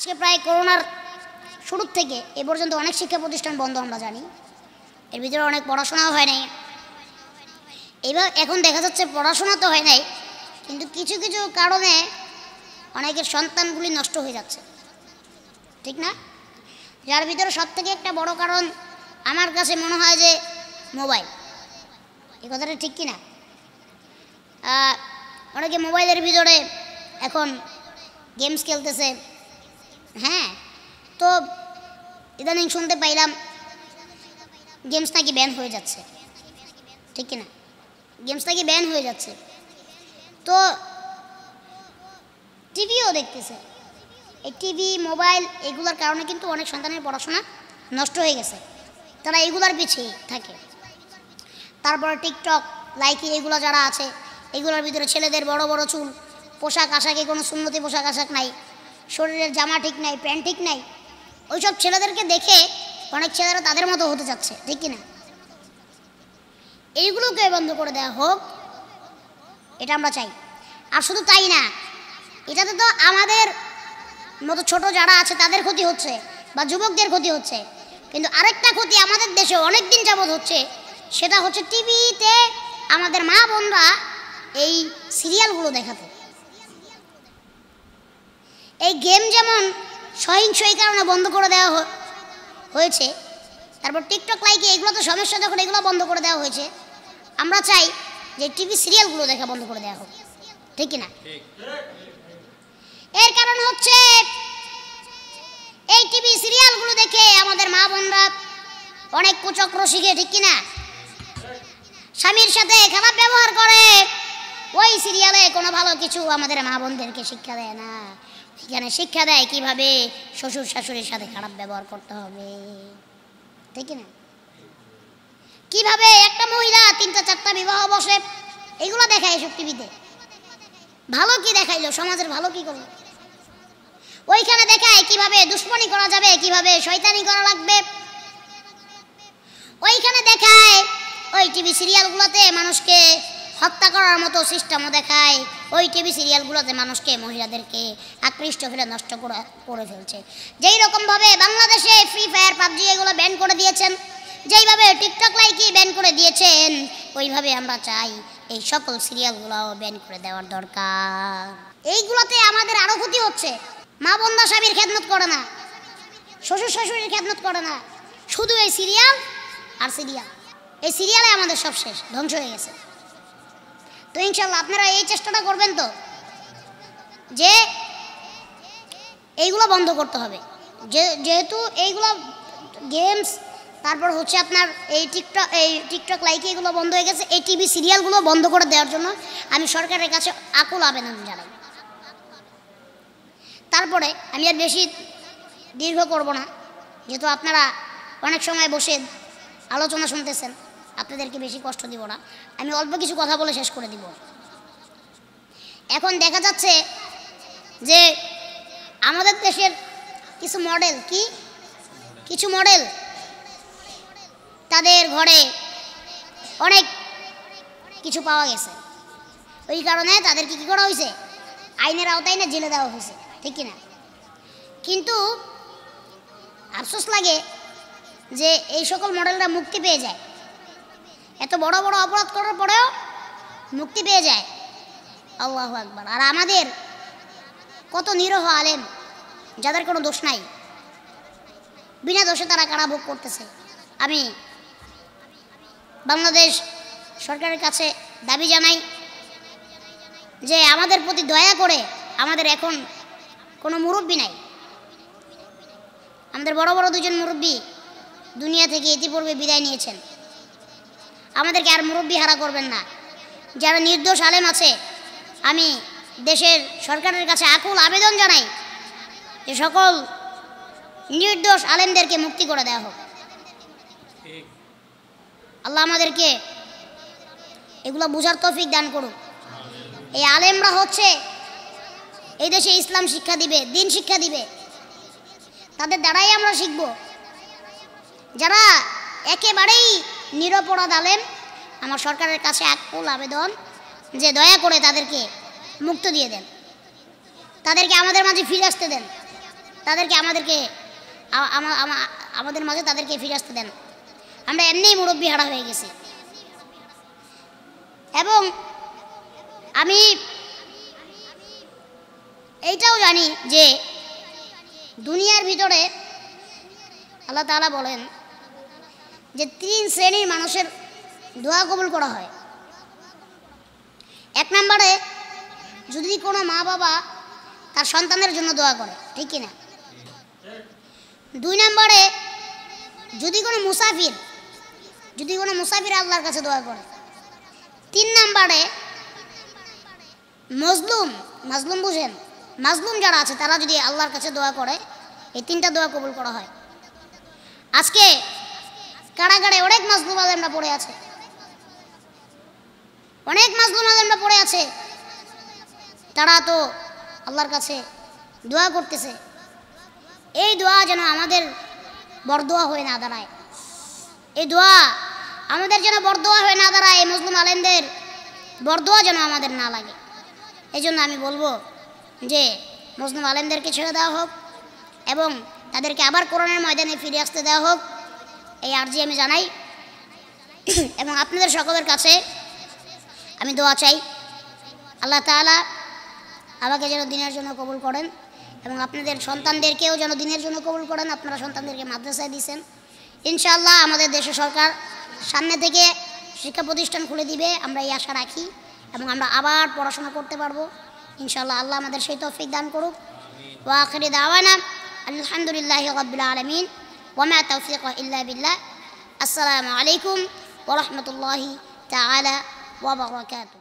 আজকে প্রায় করোনার শুরুর থেকে এ পর্যন্ত অনেক শিক্ষা প্রতিষ্ঠান বন্ধ আমরা জানি এর ভিতরে অনেক পড়াশোনাও হয় নাই এবার এখন দেখা যাচ্ছে পড়াশোনা তো হয় নাই কিন্তু কিছু কিছু কারণে অনেকের সন্তানগুলি নষ্ট হয়ে যাচ্ছে ঠিক না যার ভিতরে সবথেকে একটা বড় কারণ আমার কাছে মনে হয় যে মোবাইল এ কথাটা ঠিক কি না অনেকে মোবাইলের ভিতরে এখন গেমস খেলতেছে হ্যাঁ তো ইদানিং শুনতে পাইলাম গেমস নাকি ব্যান হয়ে যাচ্ছে ঠিক কিনা গেমস নাকি ব্যান হয়ে যাচ্ছে তো টিভিও দেখতেছে এই টিভি মোবাইল এগুলোর কারণে কিন্তু অনেক সন্তানের পড়াশোনা নষ্ট হয়ে গেছে তারা এগুলার পিছিয়ে থাকে তারপরে টিকটক লাইকি এগুলো যারা আছে এগুলোর ভিতরে ছেলেদের বড় বড় চুল পোশাক আশাকে কোনো সুন্নতি পোশাক আশাক নাই শরীরের জামা ঠিক নাই প্যান্ট ঠিক নাই ওইসব ছেলেদেরকে দেখে অনেক ছেলেরা তাদের মতো হতে চাচ্ছে ঠিক কিনা এইগুলোকে বন্ধ করে দেওয়া হোক এটা আমরা চাই আর শুধু তাই না এটাতে তো আমাদের মতো ছোট যারা আছে তাদের ক্ষতি হচ্ছে বা যুবকদের ক্ষতি হচ্ছে কিন্তু আরেকটা ক্ষতি আমাদের দেশে অনেক দিন যাবৎ হচ্ছে সেটা হচ্ছে টিভিতে আমাদের মা বোনরা এই সিরিয়ালগুলো দেখাতে এই গেম যেমন সহিংস এই কারণে বন্ধ করে দেওয়া হয়েছে তারপর টিকটক লাইকে এগুলো তো সমস্যা যখন এগুলো বন্ধ করে দেওয়া হয়েছে আমরা চাই যে টিভি সিরিয়ালগুলো দেখা বন্ধ করে দেওয়া হোক ঠিক না এর কারণ হচ্ছে এই টিভি সিরিয়ালগুলো দেখে আমাদের মা বোনরা অনেক কুচক্র শিখে ঠিক কিনা স্বামীর সাথে খারাপ ব্যবহার করে ওই সিরিয়ালে কোনো ভালো কিছু আমাদের মা বোনদেরকে শিক্ষা দেয় না এখানে শিক্ষা দেয় কীভাবে শ্বশুর শাশুড়ির সাথে খারাপ ব্যবহার করতে হবে ঠিক না কিভাবে একটা মহিলা তিনটা চারটা বিবাহ বসে এগুলো দেখায় এসব টিভিতে ভালো কি দেখাইলো সমাজের ভালো কি করলো ওইখানে দেখায় কিভাবে দুশ্মনি করা যাবে কিভাবে শয়তানি করা লাগবে ওইখানে দেখায় ওই টিভি সিরিয়ালগুলোতে মানুষকে হত্যা করার মতো সিস্টেমও দেখায় ওই টিভি সিরিয়ালগুলোতে মানুষকে মহিলাদেরকে আকৃষ্ট ফেলে নষ্ট করে করে ফেলছে যেই রকমভাবে বাংলাদেশে ফ্রি ফায়ার পাবজি এগুলো ব্যান করে দিয়েছেন যেইভাবে টিকটক লাইকি ব্যান করে দিয়েছেন ওইভাবে আমরা চাই এই সকল সিরিয়ালগুলোও ব্যান করে দেওয়ার দরকার এইগুলোতে আমাদের আরও ক্ষতি হচ্ছে মা বন্ধা স্বামীর খেদমত করে না শ্বশুর শাশুড়ির খেদমত করে না শুধু এই সিরিয়াল আর সিরিয়াল এই সিরিয়ালে আমাদের সব শেষ ধ্বংস হয়ে গেছে তো ইনশাল্লাহ আপনারা এই চেষ্টাটা করবেন তো যে এইগুলো বন্ধ করতে হবে যে যেহেতু এইগুলো গেমস তারপর হচ্ছে আপনার এই টিকটক এই টিকটক লাইকে এগুলো বন্ধ হয়ে গেছে এই টিভি সিরিয়ালগুলো বন্ধ করে দেওয়ার জন্য আমি সরকারের কাছে আকুল আবেদন জানাই তারপরে আমি আর বেশি দীর্ঘ করব না যেহেতু আপনারা অনেক সময় বসে আলোচনা শুনতেছেন আপনাদেরকে বেশি কষ্ট দিব না আমি অল্প কিছু কথা বলে শেষ করে দিব এখন দেখা যাচ্ছে যে আমাদের দেশের কিছু মডেল কি কিছু মডেল তাদের ঘরে অনেক কিছু পাওয়া গেছে ওই কারণে তাদেরকে কী করা হয়েছে আইনের আওতায় না জেলে দেওয়া হয়েছে ঠিক কিনা কিন্তু আফসোস লাগে যে এই সকল মডেলরা মুক্তি পেয়ে যায় এত বড় বড় অপরাধ করার পরেও মুক্তি পেয়ে যায় আল্লাহ একবার আর আমাদের কত নিরহ আলেম যাদের কোনো দোষ নাই বিনা দোষে তারা কারা ভোগ করতেছে আমি বাংলাদেশ সরকারের কাছে দাবি জানাই যে আমাদের প্রতি দয়া করে আমাদের এখন কোনো মুরব্বী নাই আমাদের বড় বড় দুজন মুরব্বী দুনিয়া থেকে ইতিপূর্বে বিদায় নিয়েছেন আমাদেরকে আর মুরব্বী হারা করবেন না যারা নির্দোষ আলেম আছে আমি দেশের সরকারের কাছে আকুল আবেদন জানাই যে সকল নির্দোষ আলেমদেরকে মুক্তি করে দেওয়া হোক আল্লাহ আমাদেরকে এগুলো বুঝার তফিক দান করুক এই আলেমরা হচ্ছে এই দেশে ইসলাম শিক্ষা দিবে দিন শিক্ষা দিবে তাদের দ্বারাই আমরা শিখব যারা একেবারেই নিরপরাধ আলেম আমার সরকারের কাছে আকুল আবেদন যে দয়া করে তাদেরকে মুক্ত দিয়ে দেন তাদেরকে আমাদের মাঝে ফিরে আসতে দেন তাদেরকে আমাদেরকে আমাদের মাঝে তাদেরকে ফিরে আসতে দেন আমরা এমনিই মুরব্বী হারা হয়ে গেছি এবং আমি এইটাও জানি যে দুনিয়ার ভিতরে আল্লাহ তালা বলেন যে তিন শ্রেণীর মানুষের দোয়া কবুল করা হয় এক নম্বরে যদি কোনো মা বাবা তার সন্তানের জন্য দোয়া করে ঠিক কিনা দুই নম্বরে যদি কোনো মুসাফির যদি কোনো মুসাফির আল্লাহর কাছে দোয়া করে তিন নম্বরে মজলুম মাজলুম বুঝেন মাজলুম যারা আছে তারা যদি আল্লাহর কাছে দোয়া করে এই তিনটা দোয়া কবুল করা হয় আজকে কারাগারে অনেক মাজলুম আলেমরা পড়ে আছে অনেক মাজলুম আলেমরা পড়ে আছে তারা তো আল্লাহর কাছে দোয়া করতেছে এই দোয়া যেন আমাদের বরদোয়া হয়ে না দাঁড়ায় এই দোয়া আমাদের যেন বরদোয়া হয়ে না দাঁড়ায় এই মুসলিম আলেমদের বরদোয়া যেন আমাদের না লাগে এই জন্য আমি বলবো যে মুসলিম আলেমদেরকে ছেড়ে দেওয়া হোক এবং তাদেরকে আবার কোরআনের ময়দানে ফিরে আসতে দেওয়া হোক এই আর্জি আমি জানাই এবং আপনাদের সকলের কাছে আমি দোয়া চাই আল্লাহ তালা আমাকে যেন দিনের জন্য কবুল করেন এবং আপনাদের সন্তানদেরকেও যেন দিনের জন্য কবুল করেন আপনারা সন্তানদেরকে মাদ্রাসায় দিয়েছেন ইনশাল্লাহ আমাদের দেশের সরকার সামনে থেকে শিক্ষা প্রতিষ্ঠান খুলে দিবে আমরা এই আশা রাখি এবং আমরা আবার পড়াশোনা করতে পারবো ইনশাল্লাহ আল্লাহ আমাদের সেই তফিক দান করুক ওয়াখির দাওয়ানা আলহামদুলিল্লাহ রবিল আলমিন وما توفيقه إلا بالله السلام عليكم ورحمة الله تعالى وبركاته